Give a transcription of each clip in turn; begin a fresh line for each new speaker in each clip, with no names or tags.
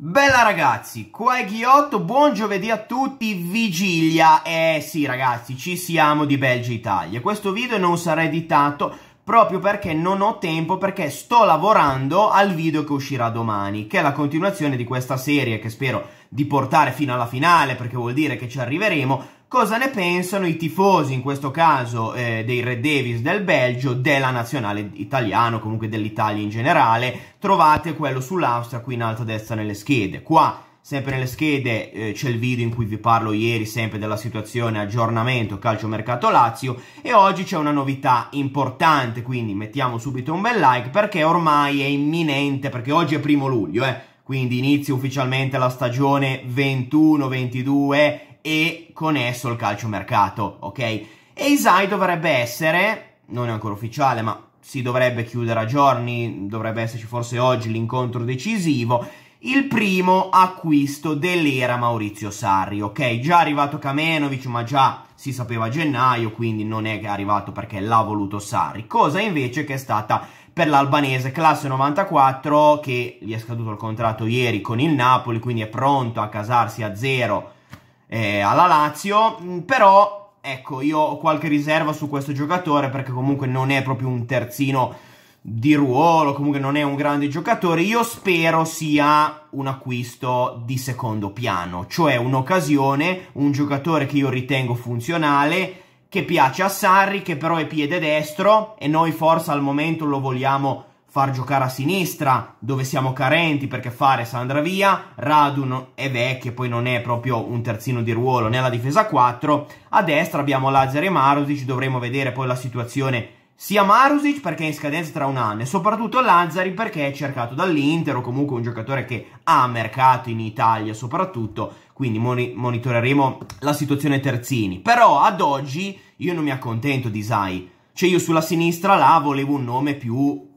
Bella ragazzi, qua è Ghiotto, buon giovedì a tutti, vigilia, eh sì ragazzi, ci siamo di Belgia Italia, questo video non sarà editato proprio perché non ho tempo, perché sto lavorando al video che uscirà domani, che è la continuazione di questa serie che spero di portare fino alla finale, perché vuol dire che ci arriveremo, cosa ne pensano i tifosi, in questo caso eh, dei Red Davis del Belgio, della nazionale italiana, o comunque dell'Italia in generale. Trovate quello sull'Austria qui in alto a destra nelle schede. Qua Sempre nelle schede eh, c'è il video in cui vi parlo ieri sempre della situazione aggiornamento calciomercato Lazio e oggi c'è una novità importante, quindi mettiamo subito un bel like perché ormai è imminente, perché oggi è primo luglio, eh, quindi inizia ufficialmente la stagione 21-22 e con esso il calciomercato, ok? E Isai dovrebbe essere, non è ancora ufficiale, ma si dovrebbe chiudere a giorni, dovrebbe esserci forse oggi l'incontro decisivo, il primo acquisto dell'era Maurizio Sarri, ok? Già arrivato Kamenovic, ma già si sapeva a gennaio, quindi non è arrivato perché l'ha voluto Sarri, cosa invece che è stata per l'albanese classe 94 che gli è scaduto il contratto ieri con il Napoli, quindi è pronto a casarsi a zero eh, alla Lazio, mm, però ecco io ho qualche riserva su questo giocatore perché comunque non è proprio un terzino di ruolo, comunque non è un grande giocatore, io spero sia un acquisto di secondo piano, cioè un'occasione, un giocatore che io ritengo funzionale, che piace a Sarri, che però è piede destro e noi forse al momento lo vogliamo far giocare a sinistra, dove siamo carenti perché Fares andrà via, Radun è vecchio, e poi non è proprio un terzino di ruolo nella difesa 4, a destra abbiamo Lazzar e Marusic, dovremo vedere poi la situazione sia Marusic perché è in scadenza tra un anno e soprattutto Lazzari perché è cercato dall'Inter o comunque un giocatore che ha mercato in Italia soprattutto, quindi moni monitoreremo la situazione terzini. Però ad oggi io non mi accontento di Zai, cioè io sulla sinistra là volevo un nome più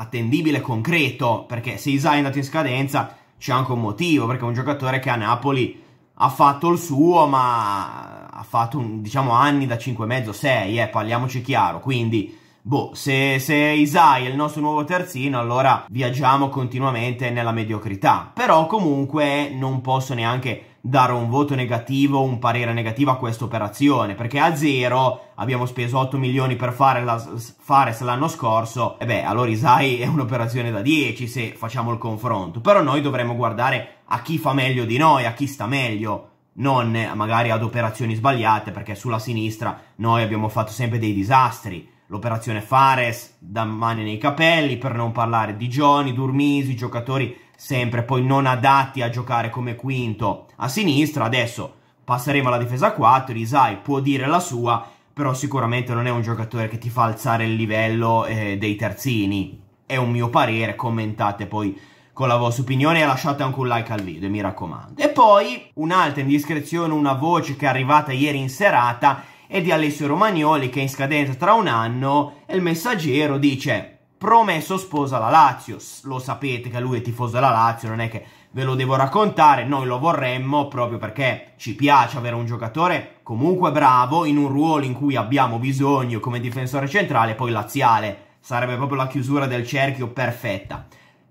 attendibile, concreto, perché se Isai è andato in scadenza c'è anche un motivo, perché è un giocatore che a Napoli ha fatto il suo, ma ha fatto un, diciamo anni da 5,5-6, eh, parliamoci chiaro, quindi... Boh, se, se Isai è il nostro nuovo terzino, allora viaggiamo continuamente nella mediocrità. Però comunque non posso neanche dare un voto negativo, un parere negativo a questa operazione, perché a zero abbiamo speso 8 milioni per fare la Fares l'anno scorso, e beh, allora Isai è un'operazione da 10 se facciamo il confronto, però noi dovremmo guardare a chi fa meglio di noi, a chi sta meglio, non magari ad operazioni sbagliate, perché sulla sinistra noi abbiamo fatto sempre dei disastri, l'operazione Fares da mani nei capelli, per non parlare di Johnny, Durmisi, giocatori sempre poi non adatti a giocare come quinto a sinistra, adesso passeremo alla difesa 4, Isai può dire la sua, però sicuramente non è un giocatore che ti fa alzare il livello eh, dei terzini, è un mio parere, commentate poi con la vostra opinione e lasciate anche un like al video, mi raccomando. E poi un'altra indiscrezione, una voce che è arrivata ieri in serata è di Alessio Romagnoli che è in scadenza tra un anno e il messaggero dice Promesso sposa la Lazio, lo sapete che lui è tifoso della Lazio, non è che ve lo devo raccontare, noi lo vorremmo proprio perché ci piace avere un giocatore comunque bravo in un ruolo in cui abbiamo bisogno come difensore centrale, poi laziale, sarebbe proprio la chiusura del cerchio perfetta.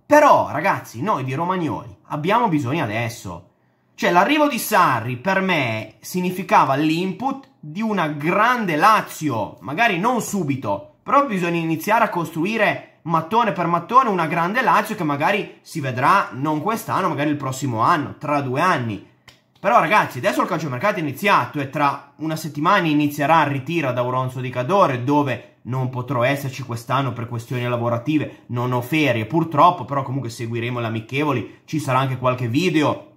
Però ragazzi, noi di Romagnoli abbiamo bisogno adesso. Cioè l'arrivo di Sarri per me significava l'input di una grande Lazio, magari non subito, però bisogna iniziare a costruire mattone per mattone una grande Lazio che magari si vedrà non quest'anno, magari il prossimo anno, tra due anni. Però ragazzi, adesso il calciomercato è iniziato e tra una settimana inizierà il ritiro da Auronzo di Cadore dove non potrò esserci quest'anno per questioni lavorative, non ho ferie purtroppo, però comunque seguiremo le amichevoli, ci sarà anche qualche video.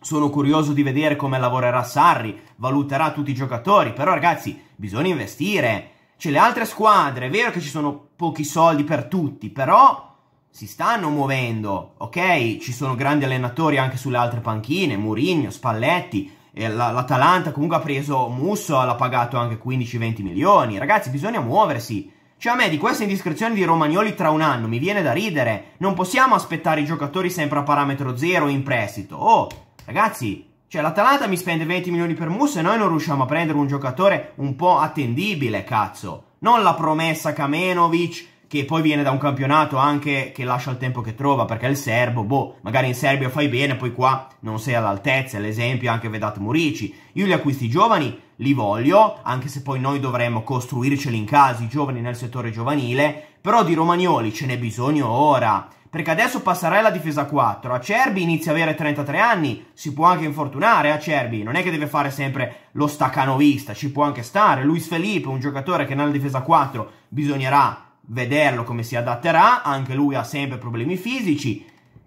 Sono curioso di vedere come lavorerà Sarri, valuterà tutti i giocatori, però ragazzi, bisogna investire cioè le altre squadre, è vero che ci sono pochi soldi per tutti, però si stanno muovendo, ok? Ci sono grandi allenatori anche sulle altre panchine, Mourinho, Spalletti, l'Atalanta comunque ha preso Musso, l'ha pagato anche 15-20 milioni. Ragazzi, bisogna muoversi. Cioè a me di questa indiscrezione di Romagnoli tra un anno mi viene da ridere. Non possiamo aspettare i giocatori sempre a parametro zero in prestito. Oh, ragazzi, cioè l'Atalanta mi spende 20 milioni per Musa e noi non riusciamo a prendere un giocatore un po' attendibile, cazzo. Non la promessa Kamenovic che poi viene da un campionato anche che lascia il tempo che trova perché il serbo, boh, magari in Serbia fai bene, poi qua non sei all'altezza, l'esempio anche Vedat Murici. Io gli acquisti giovani li voglio, anche se poi noi dovremmo costruirceli in casa, i giovani nel settore giovanile, però di Romagnoli ce n'è bisogno ora. Perché adesso alla difesa 4, Acerbi inizia ad avere 33 anni, si può anche infortunare eh, Acerbi, non è che deve fare sempre lo staccanovista, ci può anche stare. Luis Felipe, un giocatore che nella difesa 4 bisognerà vederlo come si adatterà, anche lui ha sempre problemi fisici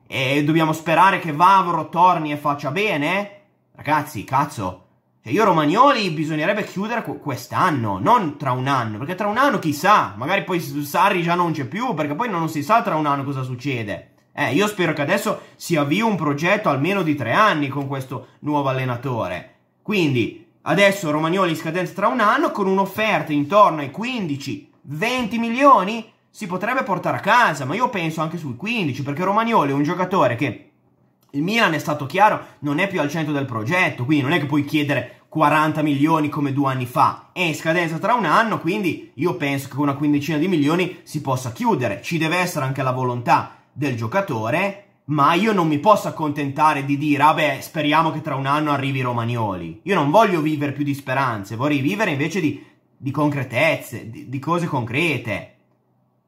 e dobbiamo sperare che Vavro torni e faccia bene. Ragazzi, cazzo, cioè io Romagnoli bisognerebbe chiudere quest'anno, non tra un anno, perché tra un anno chissà, magari poi Sarri già non c'è più, perché poi non si sa tra un anno cosa succede. Eh, io spero che adesso si avvii un progetto almeno di tre anni con questo nuovo allenatore. Quindi, adesso Romagnoli in scadenza tra un anno, con un'offerta intorno ai 15-20 milioni, si potrebbe portare a casa, ma io penso anche sui 15, perché Romagnoli è un giocatore che il Milan è stato chiaro, non è più al centro del progetto, quindi non è che puoi chiedere 40 milioni come due anni fa. È in scadenza tra un anno, quindi io penso che con una quindicina di milioni si possa chiudere. Ci deve essere anche la volontà del giocatore, ma io non mi posso accontentare di dire, vabbè, ah speriamo che tra un anno arrivi Romagnoli. Io non voglio vivere più di speranze, vorrei vivere invece di, di concretezze, di, di cose concrete.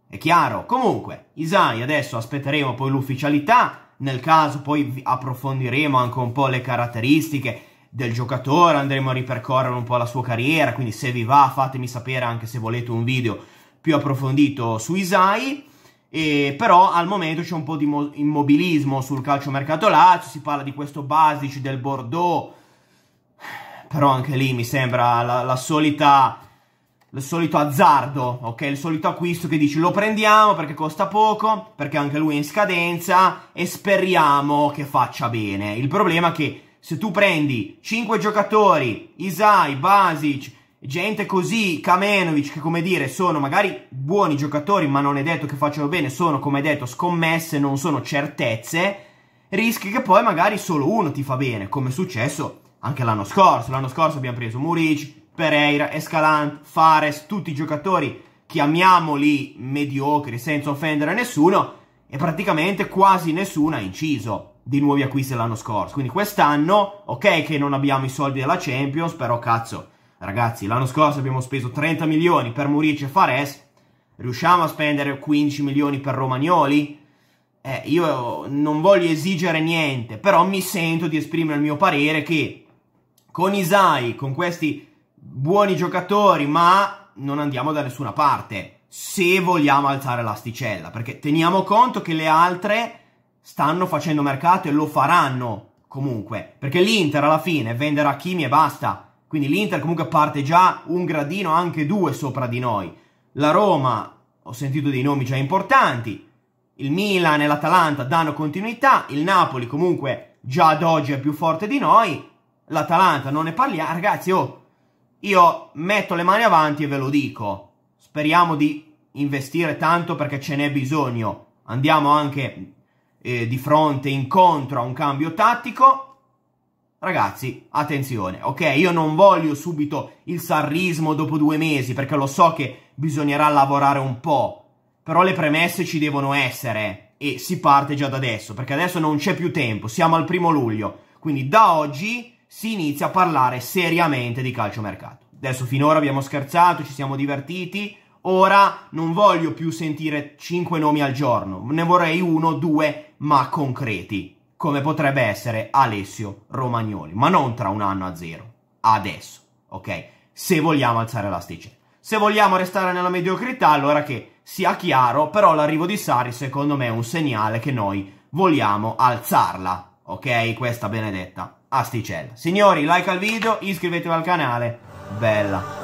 È chiaro? Comunque, Isai adesso aspetteremo poi l'ufficialità nel caso poi approfondiremo anche un po' le caratteristiche del giocatore, andremo a ripercorrere un po' la sua carriera, quindi se vi va fatemi sapere anche se volete un video più approfondito su Isai. E però al momento c'è un po' di immobilismo sul calciomercato Lazio, si parla di questo Basic del Bordeaux, però anche lì mi sembra la, la solita il solito azzardo, ok? Il solito acquisto che dici lo prendiamo perché costa poco, perché anche lui è in scadenza e speriamo che faccia bene. Il problema è che se tu prendi 5 giocatori, Isai, Basic, gente così, Kamenovic, che come dire sono magari buoni giocatori ma non è detto che facciano bene, sono come detto scommesse, non sono certezze, rischi che poi magari solo uno ti fa bene, come è successo anche l'anno scorso. L'anno scorso abbiamo preso Muric, Pereira, Escalante, Fares, tutti i giocatori, chiamiamoli mediocri senza offendere nessuno, e praticamente quasi nessuno ha inciso di nuovi acquisti l'anno scorso. Quindi quest'anno, ok che non abbiamo i soldi della Champions, però cazzo, ragazzi, l'anno scorso abbiamo speso 30 milioni per Muric e Fares, riusciamo a spendere 15 milioni per Romagnoli? Eh, io non voglio esigere niente, però mi sento di esprimere il mio parere che con Isai, con questi buoni giocatori, ma non andiamo da nessuna parte se vogliamo alzare l'asticella, perché teniamo conto che le altre stanno facendo mercato e lo faranno comunque, perché l'Inter alla fine venderà Kimi e basta. Quindi l'Inter comunque parte già un gradino, anche due sopra di noi. La Roma, ho sentito dei nomi già importanti. Il Milan e l'Atalanta danno continuità. Il Napoli comunque già ad oggi è più forte di noi. L'Atalanta non ne parliamo. Ragazzi, oh, io metto le mani avanti e ve lo dico. Speriamo di investire tanto perché ce n'è bisogno. Andiamo anche eh, di fronte, incontro a un cambio tattico. Ragazzi, attenzione, ok? Io non voglio subito il sarrismo dopo due mesi perché lo so che bisognerà lavorare un po'. Però le premesse ci devono essere e si parte già da adesso perché adesso non c'è più tempo, siamo al primo luglio. Quindi da oggi si inizia a parlare seriamente di calciomercato. Adesso finora abbiamo scherzato, ci siamo divertiti, ora non voglio più sentire 5 nomi al giorno, ne vorrei uno, due, ma concreti, come potrebbe essere Alessio Romagnoli, ma non tra un anno a zero, adesso, ok? Se vogliamo alzare l'asticella. Se vogliamo restare nella mediocrità, allora che sia chiaro, però l'arrivo di Sari secondo me è un segnale che noi vogliamo alzarla, ok? Questa benedetta asticella. Signori, like al video, iscrivetevi al canale. Bella.